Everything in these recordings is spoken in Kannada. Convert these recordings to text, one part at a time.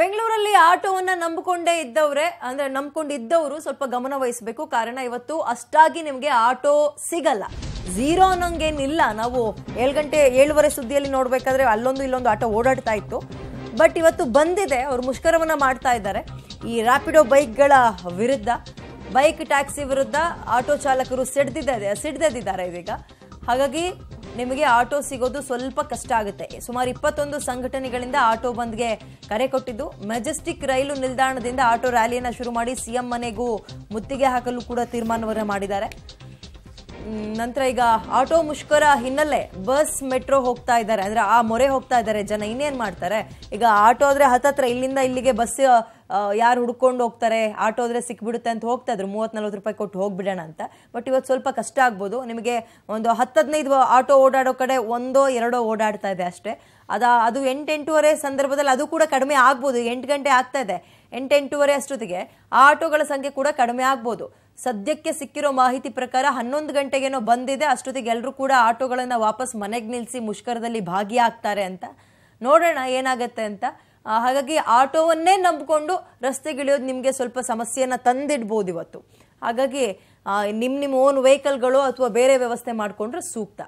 ಬೆಂಗಳೂರಲ್ಲಿ ಆಟೋವನ್ನ ನಂಬಿಕೊಂಡೇ ಇದ್ದವ್ರೆ ಅಂದ್ರೆ ನಂಬ್ಕೊಂಡಿದ್ದವರು ಸ್ವಲ್ಪ ಗಮನ ವಹಿಸಬೇಕು ಕಾರಣ ಇವತ್ತು ಅಷ್ಟಾಗಿ ನಿಮಗೆ ಆಟೋ ಸಿಗಲ್ಲ ಝೀರೋ ಅನ್ನೋಂಗೇನಿಲ್ಲ ನಾವು ಏಳು ಗಂಟೆ ಏಳುವರೆ ಸುದ್ದಿಯಲ್ಲಿ ನೋಡಬೇಕಾದ್ರೆ ಅಲ್ಲೊಂದು ಇಲ್ಲೊಂದು ಆಟೋ ಓಡಾಡ್ತಾ ಇತ್ತು ಬಟ್ ಇವತ್ತು ಬಂದಿದೆ ಅವರು ಮುಷ್ಕರವನ್ನ ಮಾಡ್ತಾ ಇದ್ದಾರೆ ಈ ರ್ಯಾಪಿಡೋ ಬೈಕ್ಗಳ ವಿರುದ್ಧ ಬೈಕ್ ಟ್ಯಾಕ್ಸಿ ವಿರುದ್ಧ ಆಟೋ ಚಾಲಕರು ಸಿಡ್ದಿದ್ದಾರೆ ಸಿಡ್ದೆದಿದ್ದಾರೆ ಇದೀಗ ಹಾಗಾಗಿ ನಿಮಗೆ ಆಟೋ ಸಿಗೋದು ಸ್ವಲ್ಪ ಕಷ್ಟ ಆಗುತ್ತೆ ಸುಮಾರು ಇಪ್ಪತ್ತೊಂದು ಸಂಘಟನೆಗಳಿಂದ ಆಟೋ ಬಂದ್ಗೆ ಕರೆ ಕೊಟ್ಟಿದ್ದು ಮೆಜೆಸ್ಟಿಕ್ ರೈಲು ನಿಲ್ದಾಣದಿಂದ ಆಟೋ ರ್ಯಾಲಿಯನ್ನು ಶುರು ಮಾಡಿ ಸಿಎಂ ಮನೆಗೂ ಮುತ್ತಿಗೆ ಹಾಕಲು ಕೂಡ ತೀರ್ಮಾನವನ್ನು ಮಾಡಿದ್ದಾರೆ ನಂತರ ಈಗ ಆಟೋ ಮುಷ್ಕರ ಹಿನ್ನೆಲೆ ಬಸ್ ಮೆಟ್ರೋ ಹೋಗ್ತಾ ಇದ್ದಾರೆ ಅಂದ್ರೆ ಆ ಮೊರೆ ಹೋಗ್ತಾ ಇದ್ದಾರೆ ಜನ ಇನ್ನೇನು ಮಾಡ್ತಾರೆ ಈಗ ಆಟೋ ಆದರೆ ಹತ್ತತ್ರ ಇಲ್ಲಿಂದ ಇಲ್ಲಿಗೆ ಬಸ್ ಯಾರು ಹುಡ್ಕೊಂಡು ಹೋಗ್ತಾರೆ ಆಟೋ ಆದರೆ ಸಿಕ್ಬಿಡುತ್ತೆ ಅಂತ ಹೋಗ್ತಾ ಇದ್ರು ಮೂವತ್ತು ನಲ್ವತ್ತು ರೂಪಾಯಿ ಕೊಟ್ಟು ಹೋಗ್ಬಿಡೋಣ ಅಂತ ಬಟ್ ಇವತ್ತು ಸ್ವಲ್ಪ ಕಷ್ಟ ಆಗ್ಬೋದು ನಿಮಗೆ ಒಂದು ಹತ್ತದನೈದು ಆಟೋ ಓಡಾಡೋ ಕಡೆ ಒಂದೋ ಎರಡೋ ಓಡಾಡ್ತಾ ಇದೆ ಅಷ್ಟೇ ಅದ ಅದು ಎಂಟೆಂಟೂವರೆ ಸಂದರ್ಭದಲ್ಲಿ ಅದು ಕೂಡ ಕಡಿಮೆ ಆಗ್ಬೋದು ಎಂಟು ಗಂಟೆ ಆಗ್ತಾ ಇದೆ ಎಂಟೆಂಟೂವರೆ ಅಷ್ಟೊತ್ತಿಗೆ ಆ ಆಟೋಗಳ ಸಂಖ್ಯೆ ಕೂಡ ಕಡಿಮೆ ಆಗ್ಬೋದು ಸದ್ಯಕ್ಕೆ ಸಿಕ್ಕಿರೋ ಮಾಹಿತಿ ಪ್ರಕಾರ ಹನ್ನೊಂದು ಗಂಟೆಗೇನೋ ಬಂದಿದೆ ಅಷ್ಟೊತ್ತಿಗೆ ಎಲ್ಲರೂ ಕೂಡ ಆಟೋಗಳನ್ನು ವಾಪಸ್ ಮನೆಗೆ ನಿಲ್ಲಿಸಿ ಮುಷ್ಕರದಲ್ಲಿ ಭಾಗಿಯಾಗ್ತಾರೆ ಅಂತ ನೋಡೋಣ ಏನಾಗತ್ತೆ ಅಂತ ಹಾಗಾಗಿ ಆಟೋವನ್ನೇ ನಂಬಿಕೊಂಡು ರಸ್ತೆಗಿಳಿಯೋದು ನಿಮಗೆ ಸ್ವಲ್ಪ ಸಮಸ್ಯೆಯನ್ನು ತಂದಿಡ್ಬೋದು ಇವತ್ತು ಹಾಗಾಗಿ ನಿಮ್ಮ ನಿಮ್ಮ ಓನ್ ವೆಹಿಕಲ್ಗಳು ಅಥವಾ ಬೇರೆ ವ್ಯವಸ್ಥೆ ಮಾಡಿಕೊಂಡ್ರೆ ಸೂಕ್ತ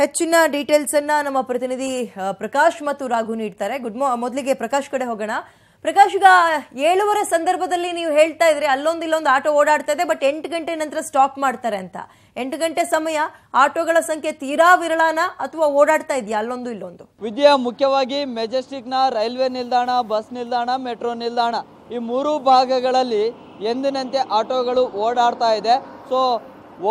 ಹೆಚ್ಚಿನ ಡೀಟೇಲ್ಸನ್ನು ನಮ್ಮ ಪ್ರತಿನಿಧಿ ಪ್ರಕಾಶ್ ಮತ್ತು ರಾಘು ನೀಡ್ತಾರೆ ಗುಡ್ ಮೊದಲಿಗೆ ಪ್ರಕಾಶ್ ಕಡೆ ಹೋಗೋಣ ಪ್ರಕಾಶ್ ಈಗ ಏಳುವರೆ ಸಂದರ್ಭದಲ್ಲಿ ನೀವು ಹೇಳ್ತಾ ಇದ್ರೆ ಅಲ್ಲೊಂದು ಇಲ್ಲೊಂದು ಆಟೋ ಓಡಾಡ್ತಾ ಇದೆ ಬಟ್ ಎಂಟು ಗಂಟೆ ನಂತರ ಸ್ಟಾಪ್ ಮಾಡ್ತಾರೆ ಅಂತ ಎಂಟು ಗಂಟೆ ಸಮಯ ಆಟೋಗಳ ಸಂಖ್ಯೆ ತೀರಾ ವಿರಳಾನ ಅಥವಾ ಓಡಾಡ್ತಾ ಇದೆಯಾ ಅಲ್ಲೊಂದು ಇಲ್ಲೊಂದು ವಿದ್ಯೆ ಮುಖ್ಯವಾಗಿ ಮೆಜೆಸ್ಟಿಕ್ನ ರೈಲ್ವೆ ನಿಲ್ದಾಣ ಬಸ್ ನಿಲ್ದಾಣ ಮೆಟ್ರೋ ನಿಲ್ದಾಣ ಈ ಮೂರು ಭಾಗಗಳಲ್ಲಿ ಎಂದಿನಂತೆ ಆಟೋಗಳು ಓಡಾಡ್ತಾ ಇದೆ ಸೊ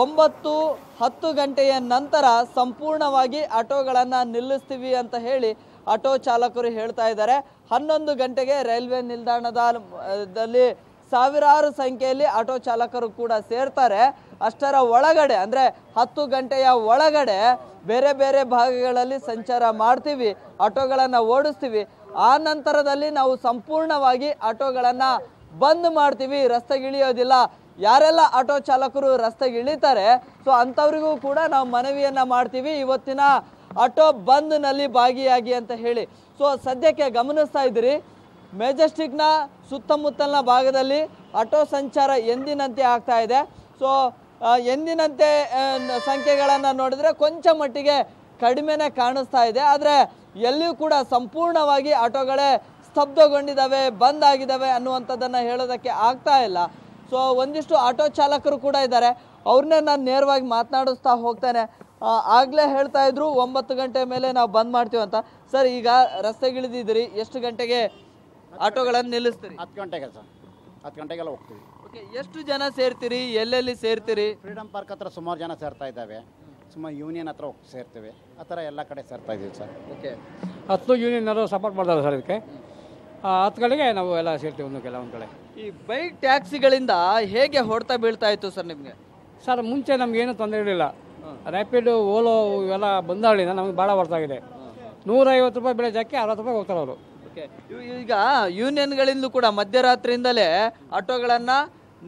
ಒಂಬತ್ತು ಹತ್ತು ಗಂಟೆಯ ನಂತರ ಸಂಪೂರ್ಣವಾಗಿ ಆಟೋಗಳನ್ನು ನಿಲ್ಲಿಸ್ತೀವಿ ಅಂತ ಹೇಳಿ ಆಟೋ ಚಾಲಕರು ಹೇಳ್ತಾ ಇದ್ದಾರೆ ಹನ್ನೊಂದು ಗಂಟೆಗೆ ರೈಲ್ವೆ ನಿಲ್ದಾಣದಲ್ಲಿ ಸಾವಿರಾರು ಸಂಖ್ಯೆಯಲ್ಲಿ ಆಟೋ ಚಾಲಕರು ಕೂಡ ಸೇರ್ತಾರೆ ಅಷ್ಟರ ಒಳಗಡೆ ಅಂದರೆ ಹತ್ತು ಗಂಟೆಯ ಒಳಗಡೆ ಬೇರೆ ಬೇರೆ ಭಾಗಗಳಲ್ಲಿ ಸಂಚಾರ ಮಾಡ್ತೀವಿ ಆಟೋಗಳನ್ನು ಓಡಿಸ್ತೀವಿ ಆ ನಂತರದಲ್ಲಿ ನಾವು ಸಂಪೂರ್ಣವಾಗಿ ಆಟೋಗಳನ್ನು ಬಂದ್ ಮಾಡ್ತೀವಿ ರಸ್ತೆಗಿಳಿಯೋದಿಲ್ಲ ಯಾರೆಲ್ಲ ಆಟೋ ಚಾಲಕರು ರಸ್ತೆಗೆ ಇಳಿತಾರೆ ಸೊ ಅಂಥವ್ರಿಗೂ ಕೂಡ ನಾವು ಮನವಿಯನ್ನು ಮಾಡ್ತೀವಿ ಇವತ್ತಿನ ಆಟೋ ಬಂದ್ನಲ್ಲಿ ಭಾಗಿಯಾಗಿ ಅಂತ ಹೇಳಿ ಸೊ ಸದ್ಯಕ್ಕೆ ಗಮನಿಸ್ತಾ ಇದ್ದೀರಿ ಮೆಜೆಸ್ಟಿಕ್ನ ಸುತ್ತಮುತ್ತಲಿನ ಭಾಗದಲ್ಲಿ ಆಟೋ ಸಂಚಾರ ಎಂದಿನಂತೆ ಆಗ್ತಾ ಇದೆ ಸೊ ಎಂದಿನಂತೆ ಸಂಖ್ಯೆಗಳನ್ನು ನೋಡಿದರೆ ಕೊಂಚ ಮಟ್ಟಿಗೆ ಕಡಿಮೆನೇ ಕಾಣಿಸ್ತಾ ಇದೆ ಆದರೆ ಎಲ್ಲಿಯೂ ಕೂಡ ಸಂಪೂರ್ಣವಾಗಿ ಆಟೋಗಳೇ ಸ್ತಬ್ಧಗೊಂಡಿದ್ದಾವೆ ಬಂದ್ ಆಗಿದ್ದಾವೆ ಅನ್ನುವಂಥದ್ದನ್ನು ಹೇಳೋದಕ್ಕೆ ಆಗ್ತಾ ಇಲ್ಲ ಸೊ ಒಂದಿಷ್ಟು ಆಟೋ ಚಾಲಕರು ಕೂಡ ಇದ್ದಾರೆ ಅವ್ರನ್ನೇ ನಾನು ನೇರವಾಗಿ ಮಾತನಾಡಿಸ್ತಾ ಹೋಗ್ತೇನೆ ಆಗ್ಲೇ ಹೇಳ್ತಾ ಇದ್ರು ಒಂಬತ್ತು ಗಂಟೆ ಮೇಲೆ ನಾವು ಬಂದ್ ಮಾಡ್ತೀವಿ ಅಂತ ಸರ್ ಈಗ ರಸ್ತೆಗಿಳಿದಿದ್ದೀರಿ ಎಷ್ಟು ಗಂಟೆಗೆ ಆಟೋಗಳನ್ನು ನಿಲ್ಲಿಸ್ತೀರಿ ಹತ್ತು ಗಂಟೆಗೆ ಸರ್ ಹತ್ತು ಗಂಟೆಗೆಲ್ಲ ಹೋಗ್ತೀವಿ ಓಕೆ ಎಷ್ಟು ಜನ ಸೇರ್ತೀರಿ ಎಲ್ಲೆಲ್ಲಿ ಸೇರ್ತೀರಿ ಫ್ರೀಡಮ್ ಪಾರ್ಕ್ ಹತ್ರ ಸುಮಾರು ಜನ ಸೇರ್ತಾ ಇದ್ದಾವೆ ಸುಮಾರು ಯೂನಿಯನ್ ಹತ್ರ ಹೋಗಿ ಸೇರ್ತೀವಿ ಆ ಥರ ಎಲ್ಲ ಕಡೆ ಸೇರ್ತಾ ಇದ್ದೀವಿ ಸರ್ ಓಕೆ ಹತ್ತು ಯೂನಿಯನ್ ಸಪೋರ್ಟ್ ಮಾಡ್ತಾರೆ ಸರ್ ಇದಕ್ಕೆ ಹತ್ತು ಕಡೆಗೆ ನಾವು ಎಲ್ಲ ಸೇರ್ತೀವಿ ಒಂದು ಕೆಲವೊಂದು ಕಡೆ ಈ ಬೈಕ್ ಟ್ಯಾಕ್ಸಿಗಳಿಂದ ಹೇಗೆ ಹೊಡೆತ ಬೀಳ್ತಾ ಇತ್ತು ಸರ್ ನಿಮಗೆ ಸರ್ ಮುಂಚೆ ನಮಗೇನು ತೊಂದರೆ ಇರಲಿಲ್ಲ ರ್ಯಾಪಿಡ್ ಓಲೋ ಇವೆಲ್ಲ ಬಂದಾಳಿಂದ ನಮಗೆ ಭಾಳ ಹೊರತಾಗಿದೆ ನೂರೈವತ್ತು ರೂಪಾಯಿ ಬೆಳೆ ಜಾಕಿ ಅರವತ್ತು ರೂಪಾಯಿ ಹೋಗ್ತಾರೆ ಅವರು ಈಗ ಯೂನಿಯನ್ಗಳಿಂದ ಕೂಡ ಮಧ್ಯರಾತ್ರಿಯಿಂದಲೇ ಆಟೋಗಳನ್ನ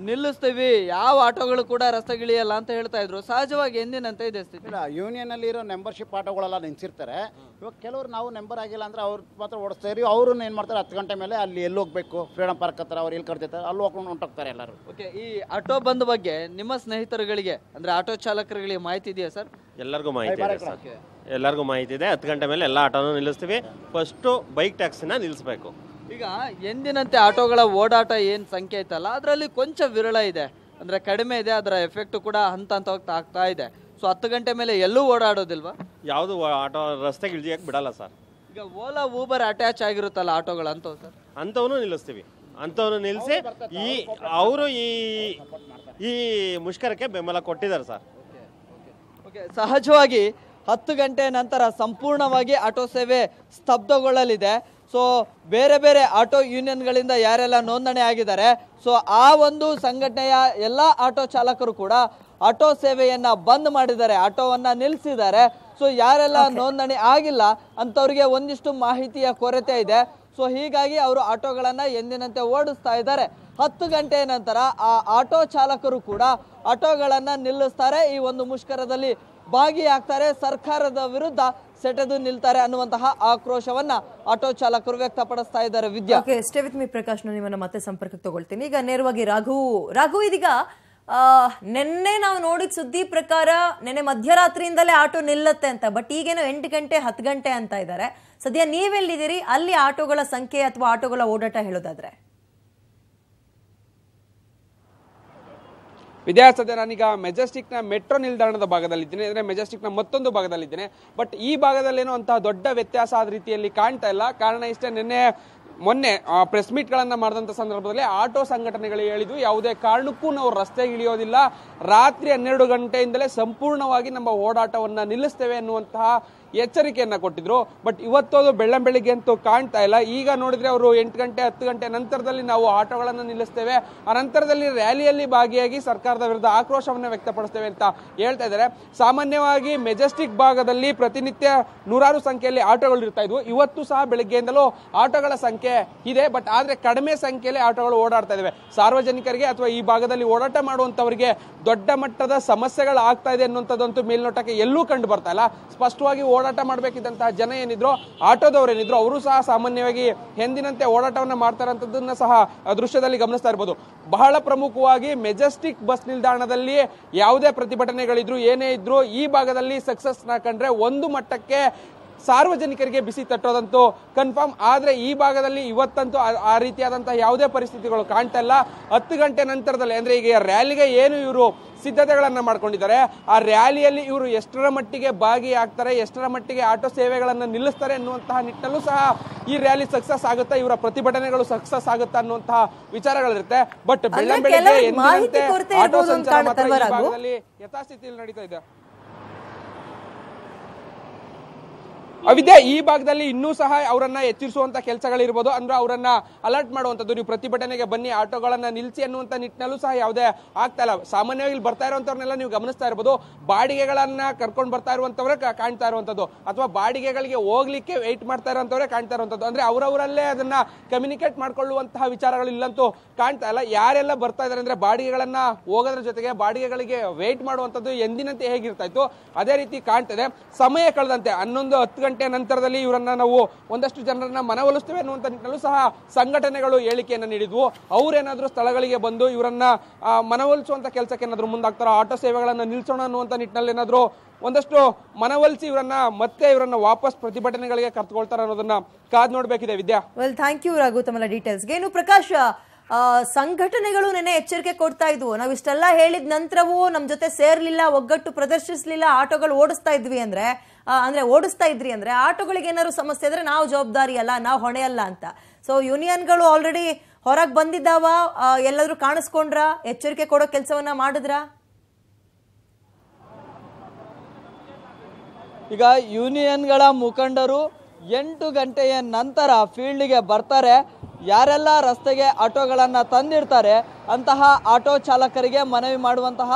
ನಿಲ್ಲಿಸ್ತೀವಿ ಯಾವ ಆಟೋಗಳು ಕೂಡ ರಸ್ತೆಗಿಳಿಯಲ್ಲ ಅಂತ ಹೇಳ್ತಾ ಇದ್ರು ಸಹಜವಾಗಿ ಎಂದಿನಂತ ಇದೆ ಸ್ಥಿತಿ ಇಲ್ಲ ಯೂನಿಯನ್ ಅಲ್ಲಿ ಇರೋ ಮೆಂಬರ್ಶಿಪ್ ಆಟೋಗಳೆಲ್ಲ ನಿಂತಿರ್ತಾರೆ ಇವಾಗ ಕೆಲವರು ನಾವು ಮೆಂಬರ್ ಆಗಿಲ್ಲ ಅಂದ್ರೆ ಅವ್ರು ಮಾತ್ರ ಓಡಿಸ್ತಾ ಇರಿ ಅವ್ರನ್ನ ಏನ್ ಮಾಡ್ತಾರೆ ಹತ್ತು ಗಂಟೆ ಮೇಲೆ ಅಲ್ಲಿ ಎಲ್ಲಿ ಹೋಗ್ಬೇಕು ಫ್ರೀಡಮ್ ಪಾರ್ಕ್ ಹತ್ರ ಅವ್ರು ಎಲ್ಲಿ ಕರ್ತಿರ್ತಾರೆ ಅಲ್ಲಿ ಹೋಗ್ಕೊಂಡು ಹೊಂಟೋಗ್ತಾರೆ ಎಲ್ಲರೂ ಓಕೆ ಈ ಆಟೋ ಬಂದ್ ಬಗ್ಗೆ ನಿಮ್ಮ ಸ್ನೇಹಿತರುಗಳಿಗೆ ಅಂದ್ರೆ ಆಟೋ ಚಾಲಕರುಗಳಿಗೆ ಮಾಹಿತಿ ಇದೆಯಾ ಸರ್ ಎಲ್ಲರಿಗೂ ಮಾಹಿತಿ ಇದೆ ಎಲ್ಲರಿಗೂ ಮಾಹಿತಿ ಇದೆ ಹತ್ತು ಗಂಟೆ ಮೇಲೆ ಎಲ್ಲ ಆಟೋನು ನಿಲ್ಲಿಸ್ತೀವಿ ಫಸ್ಟು ಬೈಕ್ ಟ್ಯಾಕ್ಸಿನ ನಿಲ್ಲಿಸಬೇಕು ಈಗ ಎಂದಿನಂತೆ ಆಟೋಗಳ ಓಡಾಟ ಏನು ಸಂಖ್ಯೆ ಐತಲ್ಲ ಅದರಲ್ಲಿ ಕೊಂಚ ವಿರಳ ಇದೆ ಅಂದರೆ ಕಡಿಮೆ ಇದೆ ಅದರ ಎಫೆಕ್ಟ್ ಕೂಡ ಹಂತ ಹಂತ ಆಗ್ತಾ ಇದೆ ಸೊ ಹತ್ತು ಗಂಟೆ ಮೇಲೆ ಎಲ್ಲೂ ಓಡಾಡೋದಿಲ್ವಾ ಯಾವುದು ಆಟೋ ರಸ್ತೆಗೆ ಇಳಿಯಕ್ಕೆ ಬಿಡಲ್ಲ ಸರ್ ಈಗ ಓಲಾ ಊಬರ್ ಅಟ್ಯಾಚ್ ಆಗಿರುತ್ತಲ್ಲ ಆಟೋಗಳು ಅಂತ ಸರ್ ಅಂಥವನು ನಿಲ್ಲಿಸ್ತೀವಿ ಅಂಥವನು ನಿಲ್ಲಿಸಿ ಈ ಅವರು ಈ ಈ ಮುಷ್ಕರಕ್ಕೆ ಬೆಂಬಲ ಕೊಟ್ಟಿದ್ದಾರೆ ಸರ್ ಓಕೆ ಸಹಜವಾಗಿ ಹತ್ತು ಗಂಟೆ ನಂತರ ಸಂಪೂರ್ಣವಾಗಿ ಆಟೋ ಸೇವೆ ಸ್ತಬ್ಧಗೊಳ್ಳಲಿದೆ ಸೊ ಬೇರೆ ಬೇರೆ ಆಟೋ ಯೂನಿಯನ್ಗಳಿಂದ ಯಾರೆಲ್ಲ ನೋಂದಣಿ ಆಗಿದ್ದಾರೆ ಸೊ ಆ ಒಂದು ಸಂಘಟನೆಯ ಎಲ್ಲ ಆಟೋ ಚಾಲಕರು ಕೂಡ ಆಟೋ ಸೇವೆಯನ್ನು ಬಂದ್ ಮಾಡಿದ್ದಾರೆ ಆಟೋವನ್ನು ನಿಲ್ಲಿಸಿದ್ದಾರೆ ಸೊ ಯಾರೆಲ್ಲ ನೋಂದಣಿ ಆಗಿಲ್ಲ ಅಂತವ್ರಿಗೆ ಒಂದಿಷ್ಟು ಮಾಹಿತಿಯ ಕೊರತೆ ಇದೆ ಸೊ ಹೀಗಾಗಿ ಅವರು ಆಟೋಗಳನ್ನ ಎಂದಿನಂತೆ ಓಡಿಸ್ತಾ ಇದ್ದಾರೆ ಹತ್ತು ಗಂಟೆಯ ನಂತರ ಆ ಆಟೋ ಚಾಲಕರು ಕೂಡ ಆಟೋಗಳನ್ನು ನಿಲ್ಲಿಸ್ತಾರೆ ಈ ಒಂದು ಮುಷ್ಕರದಲ್ಲಿ ಭಾಗಿಯಾಗ್ತಾರೆ ಸರ್ಕಾರದ ವಿರುದ್ಧ ಸೆಟೆದು ನಿಲ್ತಾರೆ ಅನ್ನುವಂತಹ ಆಕ್ರೋಶವನ್ನ ಆಟೋ ಚಾಲಕರು ವ್ಯಕ್ತಪಡಿಸ್ತಾ ಇದ್ದಾರೆ Vidya stay with me Prakash ನಿಮ್ಮನ್ನ ಮತ್ತೆ ಸಂಪರ್ಕಕ್ಕೆ ತಗೊಳ್ತೀನಿ ಈಗ ನೇರವಾಗಿ ರಾಘು ರಾಘು ಇದೀಗ ನಿನ್ನೆ ನಾವು ನೋಡಿದ ಸುದ್ದಿ ಪ್ರಕಾರ ನಿನ್ನೆ ಮಧ್ಯರಾತ್ರಿಯಿಂದಲೇ ಆಟೋ ನಿಲ್ಲತ್ತೆ ಅಂತ ಬಟ್ ಈಗೇನು ಎಂಟು ಗಂಟೆ ಹತ್ತು ಗಂಟೆ ಅಂತ ಇದ್ದಾರೆ ಸದ್ಯ ನೀವೆಲ್ಲಿದ್ದೀರಿ ಅಲ್ಲಿ ಆಟೋಗಳ ಸಂಖ್ಯೆ ಅಥವಾ ಆಟೋಗಳ ಓಡಾಟ ಹೇಳೋದಾದ್ರೆ ವಿದ್ಯಾರ್ಥಿ ನಾನೀಗ ಮೆಜೆಸ್ಟಿಕ್ನ ಮೆಟ್ರೋ ನಿಲ್ದಾಣದ ಭಾಗದಲ್ಲಿದ್ದೇನೆ ಅಂದರೆ ಮೆಜೆಸ್ಟಿಕ್ನ ಮತ್ತೊಂದು ಭಾಗದಲ್ಲಿದ್ದೇನೆ ಬಟ್ ಈ ಭಾಗದಲ್ಲೇನೋ ಅಂತಹ ದೊಡ್ಡ ವ್ಯತ್ಯಾಸ ಆದ ರೀತಿಯಲ್ಲಿ ಕಾಣ್ತಾ ಇಲ್ಲ ಕಾರಣ ಇಷ್ಟೇ ನಿನ್ನೆ ಮೊನ್ನೆ ಪ್ರೆಸ್ ಮೀಟ್ಗಳನ್ನು ಮಾಡಿದಂಥ ಸಂದರ್ಭದಲ್ಲಿ ಆಟೋ ಸಂಘಟನೆಗಳು ಹೇಳಿದ್ವು ಯಾವುದೇ ಕಾರಣಕ್ಕೂ ನಾವು ರಸ್ತೆ ಇಳಿಯೋದಿಲ್ಲ ರಾತ್ರಿ ಹನ್ನೆರಡು ಗಂಟೆಯಿಂದಲೇ ಸಂಪೂರ್ಣವಾಗಿ ನಮ್ಮ ಓಡಾಟವನ್ನು ನಿಲ್ಲಿಸ್ತೇವೆ ಅನ್ನುವಂತಹ ಎಚ್ಚರಿಕೆಯನ್ನು ಕೊಟ್ಟಿದ್ರು ಬಟ್ ಇವತ್ತು ಅದು ಬೆಳಿಗ್ಗೆ ಅಂತೂ ಕಾಣ್ತಾ ಇಲ್ಲ ಈಗ ನೋಡಿದ್ರೆ ಅವರು ಎಂಟು ಗಂಟೆ ಹತ್ತು ಗಂಟೆ ನಂತರದಲ್ಲಿ ನಾವು ಆಟೋಗಳನ್ನು ನಿಲ್ಲಿಸ್ತೇವೆ ನಂತರದಲ್ಲಿ ರ್ಯಾಲಿಯಲ್ಲಿ ಭಾಗಿಯಾಗಿ ಸರ್ಕಾರದ ವಿರುದ್ಧ ಆಕ್ರೋಶವನ್ನು ವ್ಯಕ್ತಪಡಿಸ್ತೇವೆ ಅಂತ ಹೇಳ್ತಾ ಇದ್ದಾರೆ ಸಾಮಾನ್ಯವಾಗಿ ಮೆಜೆಸ್ಟಿಕ್ ಭಾಗದಲ್ಲಿ ಪ್ರತಿನಿತ್ಯ ನೂರಾರು ಸಂಖ್ಯೆಯಲ್ಲಿ ಆಟೋಗಳು ಇರ್ತಾ ಇದ್ವು ಇವತ್ತು ಸಹ ಬೆಳಗ್ಗೆಯಿಂದಲೂ ಆಟೋಗಳ ಸಂಖ್ಯೆ ಇದೆ ಬಟ್ ಆದರೆ ಕಡಿಮೆ ಸಂಖ್ಯೆಯಲ್ಲಿ ಆಟೋಗಳು ಓಡಾಡ್ತಾ ಇದ್ದಾವೆ ಸಾರ್ವಜನಿಕರಿಗೆ ಅಥವಾ ಈ ಭಾಗದಲ್ಲಿ ಓಡಾಟ ಮಾಡುವಂಥವರಿಗೆ ದೊಡ್ಡ ಮಟ್ಟದ ಸಮಸ್ಯೆಗಳು ಆಗ್ತಾ ಇದೆ ಅನ್ನುವಂಥದ್ದಂತೂ ಮೇಲ್ನೋಟಕ್ಕೆ ಎಲ್ಲೂ ಕಂಡು ಬರ್ತಾ ಇಲ್ಲ ಸ್ಪಷ್ಟವಾಗಿ ಓಡಾಟ ಮಾಡಬೇಕಿದ್ದಂತಹ ಜನ ಏನಿದ್ರು ಆಟೋದವ್ರು ಏನಿದ್ರು ಅವರು ಸಹ ಸಾಮಾನ್ಯವಾಗಿ ಎಂದಿನಂತೆ ಓಡಾಟವನ್ನು ಮಾಡ್ತಾರಂಥದ್ದನ್ನು ಸಹ ದೃಶ್ಯದಲ್ಲಿ ಗಮನಿಸ್ತಾ ಇರ್ಬೋದು ಬಹಳ ಪ್ರಮುಖವಾಗಿ ಮೆಜೆಸ್ಟಿಕ್ ಬಸ್ ನಿಲ್ದಾಣದಲ್ಲಿ ಯಾವುದೇ ಪ್ರತಿಭಟನೆಗಳಿದ್ರು ಏನೇ ಇದ್ರು ಈ ಭಾಗದಲ್ಲಿ ಸಕ್ಸಸ್ನ ಕಂಡ್ರೆ ಒಂದು ಮಟ್ಟಕ್ಕೆ ಸಾರ್ವಜನಿಕರಿಗೆ ಬಿಸಿ ತಟ್ಟೋದಂತೂ ಕನ್ಫರ್ಮ್ ಆದರೆ ಈ ಭಾಗದಲ್ಲಿ ಇವತ್ತಂತೂ ಆ ರೀತಿಯಾದಂತಹ ಯಾವುದೇ ಪರಿಸ್ಥಿತಿಗಳು ಕಾಣ್ತಾ ಇಲ್ಲ ಹತ್ತು ಗಂಟೆ ನಂತರದಲ್ಲಿ ಅಂದರೆ ಈಗ ರ್ಯಾಲಿಗೆ ಏನು ಇವರು ಸಿದ್ಧತೆಗಳನ್ನು ಮಾಡ್ಕೊಂಡಿದ್ದಾರೆ ಆ ರ್ಯಾಲಿಯಲ್ಲಿ ಇವರು ಎಷ್ಟರ ಮಟ್ಟಿಗೆ ಭಾಗಿಯಾಗ್ತಾರೆ ಎಷ್ಟರ ಮಟ್ಟಿಗೆ ಆಟೋ ಸೇವೆಗಳನ್ನು ನಿಲ್ಲಿಸ್ತಾರೆ ಅನ್ನುವಂತಹ ನಿಟ್ಟಲ್ಲೂ ಸಹ ಈ ರ್ಯಾಲಿ ಸಕ್ಸಸ್ ಆಗುತ್ತೆ ಇವರ ಪ್ರತಿಭಟನೆಗಳು ಸಕ್ಸಸ್ ಆಗುತ್ತೆ ಅನ್ನುವಂತಹ ವಿಚಾರಗಳಿರುತ್ತೆ ಬಟ್ ಬೆಳ್ಳ ಎಂದಿನಂತೆ ಆಟೋ ಸಂಚಾರ ಮಾತ್ರ ಯಥಾಸ್ಥಿತಿಯಲ್ಲಿ ನಡೀತಾ ಇದೆ ಅವಿದ್ಯಾ ಈ ಭಾಗದಲ್ಲಿ ಇನ್ನೂ ಸಹ ಅವರನ್ನ ಎಚ್ಚರಿಸುವಂತ ಕೆಲಸಗಳಿರ್ಬೋದು ಅಂದ್ರೆ ಅವರನ್ನ ಅಲರ್ಟ್ ಮಾಡುವಂಥದ್ದು ನೀವು ಪ್ರತಿಭಟನೆಗೆ ಬನ್ನಿ ಆಟೋಗಳನ್ನ ನಿಲ್ಲಿಸಿ ಅನ್ನುವಂಥ ನಿಟ್ಟಿನಲ್ಲೂ ಸಹ ಯಾವುದೇ ಆಗ್ತಾ ಇಲ್ಲ ಸಾಮಾನ್ಯವಾಗಿ ಇಲ್ಲಿ ಬರ್ತಾ ಇರುವಂತವ್ರನ್ನೆಲ್ಲ ನೀವು ಗಮನಿಸ್ತಾ ಇರ್ಬೋದು ಬಾಡಿಗೆಗಳನ್ನ ಕರ್ಕೊಂಡು ಬರ್ತಾ ಇರುವಂತವ್ರೆ ಕಾಣ್ತಾ ಇರುವಂಥದ್ದು ಅಥವಾ ಬಾಡಿಗೆಗಳಿಗೆ ಹೋಗ್ಲಿಕ್ಕೆ ವೆಯ್ಟ್ ಮಾಡ್ತಾ ಇರುವಂತವ್ರೆ ಕಾಣ್ತಾ ಇರುವಂಥದ್ದು ಅಂದ್ರೆ ಅವರವರಲ್ಲೇ ಅದನ್ನ ಕಮ್ಯುನಿಕೇಟ್ ಮಾಡ್ಕೊಳ್ಳುವಂತಹ ವಿಚಾರಗಳು ಇಲ್ಲಂತೂ ಕಾಣ್ತಾ ಇಲ್ಲ ಯಾರೆಲ್ಲ ಬರ್ತಾ ಇದ್ದಾರೆ ಅಂದ್ರೆ ಬಾಡಿಗೆಗಳನ್ನ ಹೋಗೋದ್ರ ಜೊತೆಗೆ ಬಾಡಿಗೆಗಳಿಗೆ ವೆಯ್ಟ್ ಮಾಡುವಂಥದ್ದು ಎಂದಿನಂತೆ ಹೇಗಿರ್ತಾ ಇತ್ತು ಅದೇ ರೀತಿ ಕಾಣ್ತದೆ ಸಮಯ ಕಳೆದಂತೆ ಹನ್ನೊಂದು ಹತ್ತು ಗಂಟೆ ಗಂಟೆ ನಂತರದಲ್ಲಿ ಇವರನ್ನ ನಾವು ಒಂದಷ್ಟು ಜನರನ್ನ ಮನವೊಲಿಸ್ತೇವೆ ಅನ್ನುವಂಥ ನಿಟ್ಟಿನಲ್ಲೂ ಸಹ ಸಂಘಟನೆಗಳು ಹೇಳಿಕೆಯನ್ನು ನೀಡಿದ್ವು ಅವರೇನಾದರೂ ಸ್ಥಳಗಳಿಗೆ ಬಂದು ಇವರನ್ನ ಮನವೊಲಿಸುವಂಥ ಕೆಲಸಕ್ಕೆ ಏನಾದರೂ ಮುಂದಾಗ್ತಾರೋ ಆಟೋ ಸೇವೆಗಳನ್ನು ನಿಲ್ಲಿಸೋಣ ಅನ್ನುವಂಥ ನಿಟ್ಟಿನಲ್ಲಿ ಏನಾದರೂ ಒಂದಷ್ಟು ಮನವೊಲಿಸಿ ಇವರನ್ನ ಮತ್ತೆ ಇವರನ್ನ ವಾಪಸ್ ಪ್ರತಿಭಟನೆಗಳಿಗೆ ಕರೆದುಕೊಳ್ತಾರೆ ಅನ್ನೋದನ್ನ ಕಾದ್ ನೋಡಬೇಕಿದೆ Vidya well thank you Raghu ತಮ್ಮ ಡೀಟೇಲ್ಸ್ ಏನು ಪ್ರಕಾಶ್ ಸಂಘಟನೆಗಳು ನೆನೆ ಎಚ್ಚರಿಕೆ ಕೊಡ್ತಾ ಇದ್ವು ನಾವು ಇಷ್ಟೆಲ್ಲ ಹೇಳಿದ ನಂತರವೂ ನಮ್ಮ ಜೊತೆ ಸೇರಲಿಲ್ಲ ಒಗ್ಗಟ್ಟು ಪ್ರದರ್ಶಿಸಲಿಲ್ಲ ಆಟೋಗಳು ಓಡಿಸ್ತಾ ಇದ್ವಿ ಅಂದರೆ ಅಂದರೆ ಓಡಿಸ್ತಾ ಇದ್ರಿ ಅಂದರೆ ಆಟೋಗಳಿಗೆ ಏನಾದ್ರು ಸಮಸ್ಯೆ ಇದ್ರೆ ನಾವು ಜವಾಬ್ದಾರಿ ಅಲ್ಲ ನಾವು ಹೊಣೆ ಅಲ್ಲ ಅಂತ ಸೊ ಯೂನಿಯನ್ಗಳು ಆಲ್ರೆಡಿ ಹೊರಗೆ ಬಂದಿದ್ದಾವ ಎಲ್ಲಾದರೂ ಕಾಣಿಸ್ಕೊಂಡ್ರಾ ಎಚ್ಚರಿಕೆ ಕೊಡೋ ಕೆಲಸವನ್ನು ಮಾಡಿದ್ರ ಈಗ ಯೂನಿಯನ್ಗಳ ಮುಖಂಡರು ಎಂಟು ಗಂಟೆಯ ನಂತರ ಫೀಲ್ಡ್ಗೆ ಬರ್ತಾರೆ ಯಾರೆಲ್ಲ ರಸ್ತೆಗೆ ಆಟೋಗಳನ್ನು ತಂದಿರ್ತಾರೆ ಅಂತಹ ಆಟೋ ಚಾಲಕರಿಗೆ ಮನವಿ ಮಾಡುವಂತಹ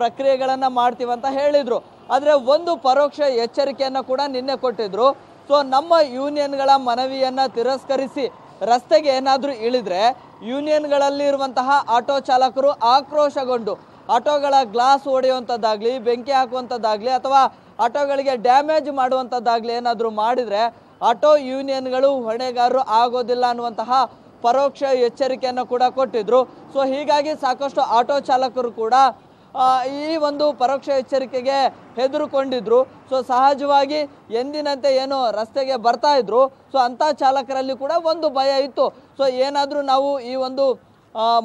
ಪ್ರಕ್ರಿಯೆಗಳನ್ನು ಮಾಡ್ತೀವಂತ ಅಂತ ಹೇಳಿದರು ಆದರೆ ಒಂದು ಪರೋಕ್ಷ ಎಚ್ಚರಿಕೆಯನ್ನು ಕೂಡ ನಿನ್ನೆ ಕೊಟ್ಟಿದ್ದರು ಸೊ ನಮ್ಮ ಯೂನಿಯನ್ಗಳ ಮನವಿಯನ್ನು ತಿರಸ್ಕರಿಸಿ ರಸ್ತೆಗೆ ಏನಾದರೂ ಇಳಿದರೆ ಇರುವಂತಹ ಆಟೋ ಚಾಲಕರು ಆಕ್ರೋಶಗೊಂಡು ಆಟೋಗಳ ಗ್ಲಾಸ್ ಹೊಡೆಯುವಂಥದ್ದಾಗಲಿ ಬೆಂಕಿ ಹಾಕುವಂಥದ್ದಾಗಲಿ ಅಥವಾ ಆಟೋಗಳಿಗೆ ಡ್ಯಾಮೇಜ್ ಮಾಡುವಂಥದ್ದಾಗಲಿ ಏನಾದರೂ ಮಾಡಿದರೆ ಆಟೋ ಯೂನಿಯನ್ಗಳು ಹೊಣೆಗಾರರು ಆಗೋದಿಲ್ಲ ಅನ್ನುವಂತಹ ಪರೋಕ್ಷ ಎಚ್ಚರಿಕೆಯನ್ನು ಕೂಡ ಕೊಟ್ಟಿದ್ರು ಸೊ ಹೀಗಾಗಿ ಸಾಕಷ್ಟು ಆಟೋ ಚಾಲಕರು ಕೂಡ ಈ ಒಂದು ಪರೋಕ್ಷ ಎಚ್ಚರಿಕೆಗೆ ಹೆದರುಕೊಂಡಿದ್ರು ಸೊ ಸಹಜವಾಗಿ ಎಂದಿನಂತೆ ಏನು ರಸ್ತೆಗೆ ಬರ್ತಾ ಇದ್ರು ಸೊ ಅಂಥ ಚಾಲಕರಲ್ಲಿ ಕೂಡ ಒಂದು ಭಯ ಇತ್ತು ಸೊ ಏನಾದರೂ ನಾವು ಈ ಒಂದು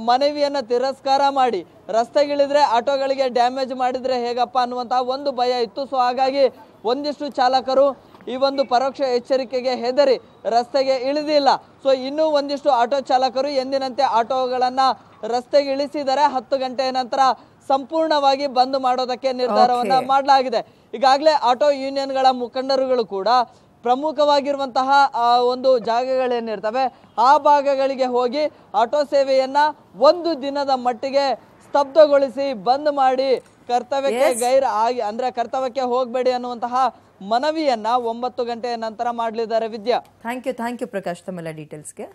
ಮನವಿಯನ್ನು ತಿರಸ್ಕಾರ ಮಾಡಿ ರಸ್ತೆಗಿಳಿದ್ರೆ ಆಟೋಗಳಿಗೆ ಡ್ಯಾಮೇಜ್ ಮಾಡಿದರೆ ಹೇಗಪ್ಪ ಅನ್ನುವಂಥ ಒಂದು ಭಯ ಇತ್ತು ಸೊ ಹಾಗಾಗಿ ಒಂದಿಷ್ಟು ಚಾಲಕರು ಈ ಒಂದು ಪರೋಕ್ಷ ಎಚ್ಚರಿಕೆಗೆ ಹೆದರಿ ರಸ್ತೆಗೆ ಇಳಿದಿಲ್ಲ ಸೊ ಇನ್ನೂ ಒಂದಿಷ್ಟು ಆಟೋ ಚಾಲಕರು ಎಂದಿನಂತೆ ಆಟೋಗಳನ್ನು ರಸ್ತೆಗೆ ಇಳಿಸಿದರೆ ಹತ್ತು ಗಂಟೆಯ ನಂತರ ಸಂಪೂರ್ಣವಾಗಿ ಬಂದ್ ಮಾಡೋದಕ್ಕೆ ನಿರ್ಧಾರವನ್ನು ಮಾಡಲಾಗಿದೆ ಈಗಾಗಲೇ ಆಟೋ ಯೂನಿಯನ್ಗಳ ಮುಖಂಡರುಗಳು ಕೂಡ ಪ್ರಮುಖವಾಗಿರುವಂತಹ ಒಂದು ಜಾಗಗಳೇನಿರ್ತವೆ ಆ ಭಾಗಗಳಿಗೆ ಹೋಗಿ ಆಟೋ ಸೇವೆಯನ್ನು ಒಂದು ದಿನದ ಮಟ್ಟಿಗೆ ಸ್ತಬ್ಧಗೊಳಿಸಿ ಬಂದ್ ಮಾಡಿ ಕರ್ತವ್ಯಕ್ಕೆ ಗೈರ ಆಗಿ ಅಂದ್ರೆ ಕರ್ತವ್ಯಕ್ಕೆ ಹೋಗಬೇಡಿ ಅನ್ನುವಂತಹ ಮನವಿಯನ್ನ ಒಂಬತ್ತು ಗಂಟೆಯ ನಂತರ ಮಾಡಲಿದ್ದಾರೆ Vidya thank you thank you Prakash ತಮ್ಮೆಲ್ಲ ಡೀಟೇಲ್ಸ್ಗೆ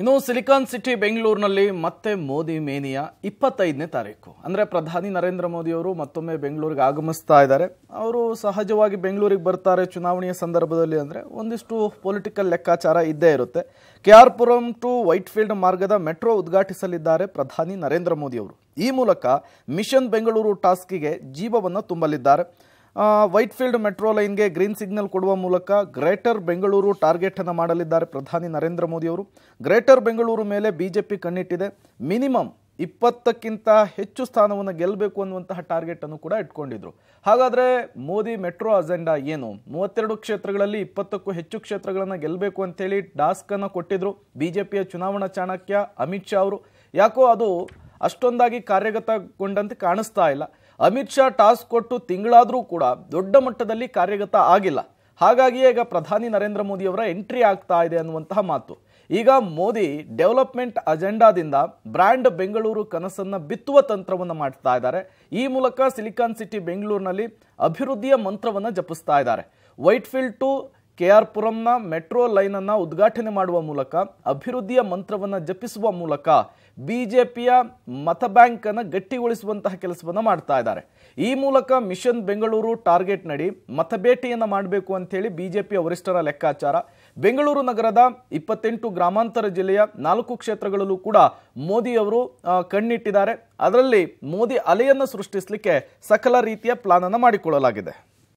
ಇನ್ನು ಸಿಲಿಕಾನ್ ಸಿಟಿ ಬೆಂಗಳೂರಿನಲ್ಲಿ ಮತ್ತೆ ಮೋದಿ ಮೇನಿಯಾ ಇಪ್ಪತ್ತೈದನೇ ತಾರೀಕು ಅಂದರೆ ಪ್ರಧಾನಿ ನರೇಂದ್ರ ಮೋದಿ ಅವರು ಮತ್ತೊಮ್ಮೆ ಬೆಂಗಳೂರಿಗೆ ಆಗಮಿಸ್ತಾ ಇದ್ದಾರೆ ಅವರು ಸಹಜವಾಗಿ ಬೆಂಗಳೂರಿಗೆ ಬರ್ತಾರೆ ಚುನಾವಣೆಯ ಸಂದರ್ಭದಲ್ಲಿ ಅಂದರೆ ಒಂದಿಷ್ಟು ಪೊಲಿಟಿಕಲ್ ಲೆಕ್ಕಾಚಾರ ಇದ್ದೇ ಇರುತ್ತೆ K R Puram to Whitefield ಮಾರ್ಗದ ಮೆಟ್ರೋ ಉದ್ಘಾಟಿಸಲಿದ್ದಾರೆ ಪ್ರಧಾನಿ ನರೇಂದ್ರ ಮೋದಿ ಅವರು ಈ ಮೂಲಕ ಮಿಷನ್ ಬೆಂಗಳೂರು ಟಾಸ್ಕಿಗೆ ಜೀವವನ್ನು ತುಂಬಲಿದ್ದಾರೆ ವೈಟ್ಫೀಲ್ಡ್ ಮೆಟ್ರೋ ಲೈನ್ಗೆ ಗ್ರೀನ್ ಸಿಗ್ನಲ್ ಕೊಡುವ ಮೂಲಕ ಗ್ರೇಟರ್ ಬೆಂಗಳೂರು ಟಾರ್ಗೆಟನ್ನು ಮಾಡಲಿದ್ದಾರೆ ಪ್ರಧಾನಿ ನರೇಂದ್ರ ಮೋದಿಯವರು ಗ್ರೇಟರ್ ಬೆಂಗಳೂರು ಮೇಲೆ ಬಿ ಜೆ ಪಿ ಕಣ್ಣಿಟ್ಟಿದೆ ಮಿನಿಮಮ್ ಇಪ್ಪತ್ತಕ್ಕಿಂತ ಹೆಚ್ಚು ಸ್ಥಾನವನ್ನು ಗೆಲ್ಲಬೇಕು ಅನ್ನುವಂತಹ ಟಾರ್ಗೆಟನ್ನು ಕೂಡ ಇಟ್ಕೊಂಡಿದ್ರು ಹಾಗಾದರೆ ಮೋದಿ ಮೆಟ್ರೋ ಅಜೆಂಡಾ ಏನು ಮೂವತ್ತೆರಡು ಕ್ಷೇತ್ರಗಳಲ್ಲಿ ಇಪ್ಪತ್ತಕ್ಕೂ ಹೆಚ್ಚು ಕ್ಷೇತ್ರಗಳನ್ನು ಗೆಲ್ಲಬೇಕು ಅಂತೇಳಿ ಟಾಸ್ಕನ್ನು ಕೊಟ್ಟಿದ್ರು ಬಿ ಜೆ ಪಿಯ ಚುನಾವಣಾ ಚಾಣಕ್ಯ ಅಮಿತ್ ಶಾ ಅವರು ಯಾಕೋ ಅದು ಅಷ್ಟೊಂದಾಗಿ ಕಾರ್ಯಗತಗೊಂಡಂತೆ ಕಾಣಿಸ್ತಾ ಇಲ್ಲ ಅಮಿತ್ ಶಾ ಟಾಸ್ಕ್ ಕೊಟ್ಟು ತಿಂಗಳಾದರೂ ಕೂಡ ದೊಡ್ಡ ಮಟ್ಟದಲ್ಲಿ ಕಾರ್ಯಗತ ಆಗಿಲ್ಲ ಹಾಗಾಗಿಯೇ ಈಗ ಪ್ರಧಾನಿ ನರೇಂದ್ರ ಮೋದಿಯವರ ಎಂಟ್ರಿ ಆಗ್ತಾ ಇದೆ ಅನ್ನುವಂತಹ ಮಾತು ಈಗ ಮೋದಿ ಡೆವಲಪ್ಮೆಂಟ್ ಅಜೆಂಡಾದಿಂದ ಬ್ರ್ಯಾಂಡ್ ಬೆಂಗಳೂರು ಕನಸನ್ನು ಬಿತ್ತುವ ತಂತ್ರವನ್ನು ಮಾಡ್ತಾ ಇದ್ದಾರೆ ಈ ಮೂಲಕ ಸಿಲಿಕಾನ್ ಸಿಟಿ ಬೆಂಗಳೂರಿನಲ್ಲಿ ಅಭಿವೃದ್ಧಿಯ ಮಂತ್ರವನ್ನು ಜಪಿಸ್ತಾ ಇದ್ದಾರೆ ವೈಟ್ಫೀಲ್ಡ್ ಟು ಕೆ ಆರ್ ಪುರಂನ ಮೆಟ್ರೋ ಲೈನನ್ನು ಉದ್ಘಾಟನೆ ಮಾಡುವ ಮೂಲಕ ಅಭಿವೃದ್ಧಿಯ ಮಂತ್ರವನ್ನು ಜಪಿಸುವ ಮೂಲಕ ಬಿಜೆಪಿಯ ಮತ ಅನ್ನ ಗಟ್ಟಿಗೊಳಿಸುವಂತಹ ಕೆಲಸವನ್ನು ಮಾಡ್ತಾ ಇದ್ದಾರೆ ಈ ಮೂಲಕ ಮಿಷನ್ ಬೆಂಗಳೂರು ಟಾರ್ಗೆಟ್ ನಡಿ ಮತಬೇಟೆಯನ್ನು ಮಾಡಬೇಕು ಅಂತೇಳಿ ಬಿಜೆಪಿಯ ವರಿಷ್ಠರ ಲೆಕ್ಕಾಚಾರ ಬೆಂಗಳೂರು ನಗರದ ಇಪ್ಪತ್ತೆಂಟು ಗ್ರಾಮಾಂತರ ಜಿಲ್ಲೆಯ ನಾಲ್ಕು ಕ್ಷೇತ್ರಗಳಲ್ಲೂ ಕೂಡ ಮೋದಿಯವರು ಕಣ್ಣಿಟ್ಟಿದ್ದಾರೆ ಅದರಲ್ಲಿ ಮೋದಿ ಅಲೆಯನ್ನು ಸೃಷ್ಟಿಸಲಿಕ್ಕೆ ಸಕಲ ರೀತಿಯ ಪ್ಲಾನನ್ನು ಮಾಡಿಕೊಳ್ಳಲಾಗಿದೆ